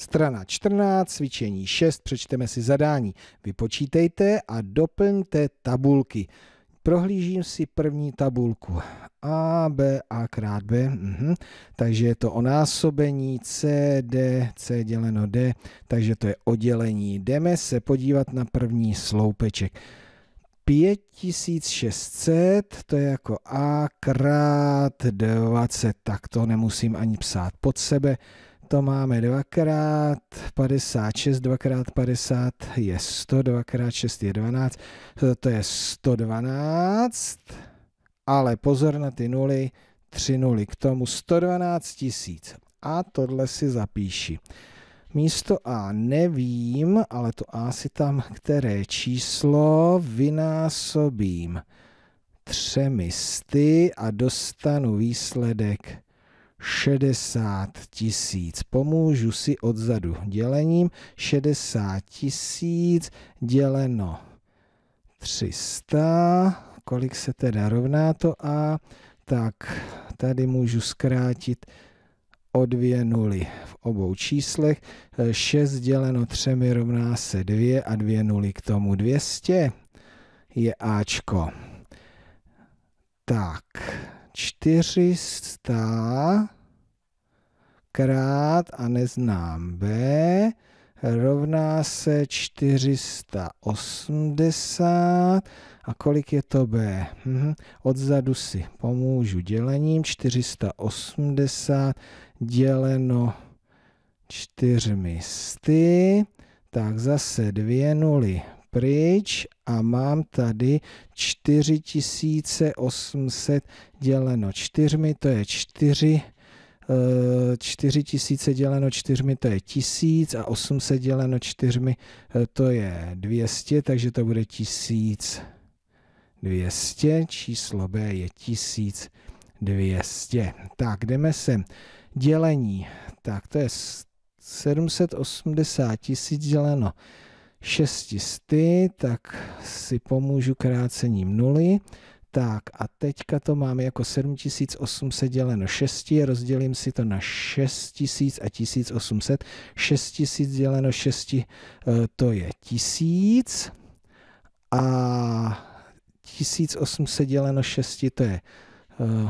Strana 14, cvičení 6, přečteme si zadání. Vypočítejte a doplňte tabulky. Prohlížím si první tabulku. A, B, A krát B. Mhm. Takže je to o násobení C, D, C děleno D. Takže to je oddělení. Jdeme se podívat na první sloupeček. 5600, to je jako A krát 20, tak to nemusím ani psát pod sebe to máme dvakrát 56, dvakrát 50 je 100, dvakrát 6 je 12, to je 112, ale pozor na ty nuly, 3 nuly, k tomu 112 tisíc. A tohle si zapíši. Místo A nevím, ale to A si tam které číslo vynásobím třemi sty a dostanu výsledek 60 tisíc. Pomůžu si odzadu dělením. 60 tisíc děleno 300. Kolik se teda rovná to A? Tak tady můžu zkrátit o dvě nuly v obou číslech. 6 děleno 3 rovná se 2 a dvě nuly k tomu 200 je Ačko. Tak, 400 ta krát a neznám b rovná se 480 a kolik je to b? Hm, Odzadu si pomůžu dělením 480 děleno čtyřmi sty, tak zase dvě nuly pryč a mám tady 4800 děleno 4, to je 4 4000 eh, děleno 4 to je 1000 a 800 děleno 4 eh, to je 200, takže to bude 1200. Číslo B je 1200. Tak, jdeme sem. Dělení. Tak, to je 780 tisíc děleno šestisty, tak si pomůžu krácením nuly. Tak a teďka to máme jako 7800 děleno 6, rozdělím si to na 6000 a 1800. 6000 děleno 6 eh, to je 1000 a 1800 děleno 6 to je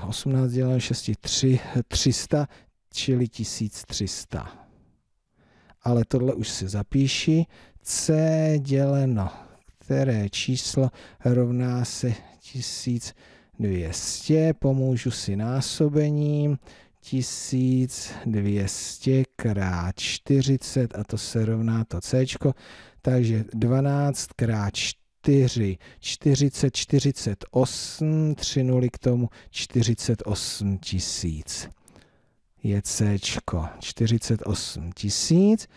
18 eh, děleno 6 3, 300, čili 1300. Ale tohle už si zapíši, c děleno, které číslo rovná se 1200, pomůžu si násobením, 1200 krát 40 a to se rovná to c, takže 12 krát 4, 40, 48, 3 nuly k tomu 48 tisíc. Je C, 48 tisíc.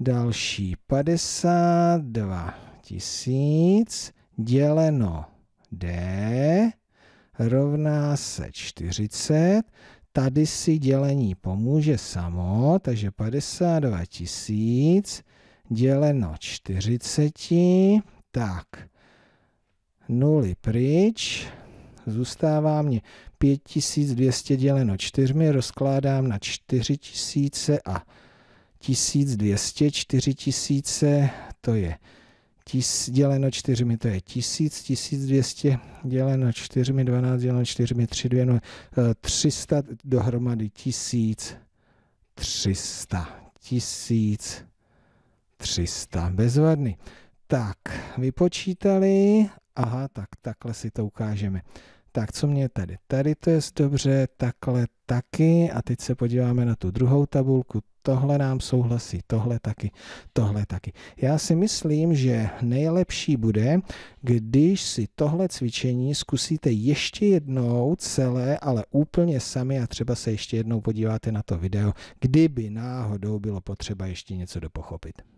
Další 52 tisíc děleno D rovná se 40. Tady si dělení pomůže samo, takže 52 tisíc děleno 40. Tak, nuly pryč. Zůstává mě 5200 děleno 4, rozkládám na 4000 a 1200, 4000, to je tis, děleno 4 to je 1000, 1200 děleno 4, 12 děleno 4, 3, 2, 300 dohromady 1000, 1300, 1300, bezvadný. Tak, vypočítali, aha, tak takhle si to ukážeme tak co mě tady? Tady to je dobře, takhle taky a teď se podíváme na tu druhou tabulku, tohle nám souhlasí, tohle taky, tohle taky. Já si myslím, že nejlepší bude, když si tohle cvičení zkusíte ještě jednou celé, ale úplně sami a třeba se ještě jednou podíváte na to video, kdyby náhodou bylo potřeba ještě něco dopochopit.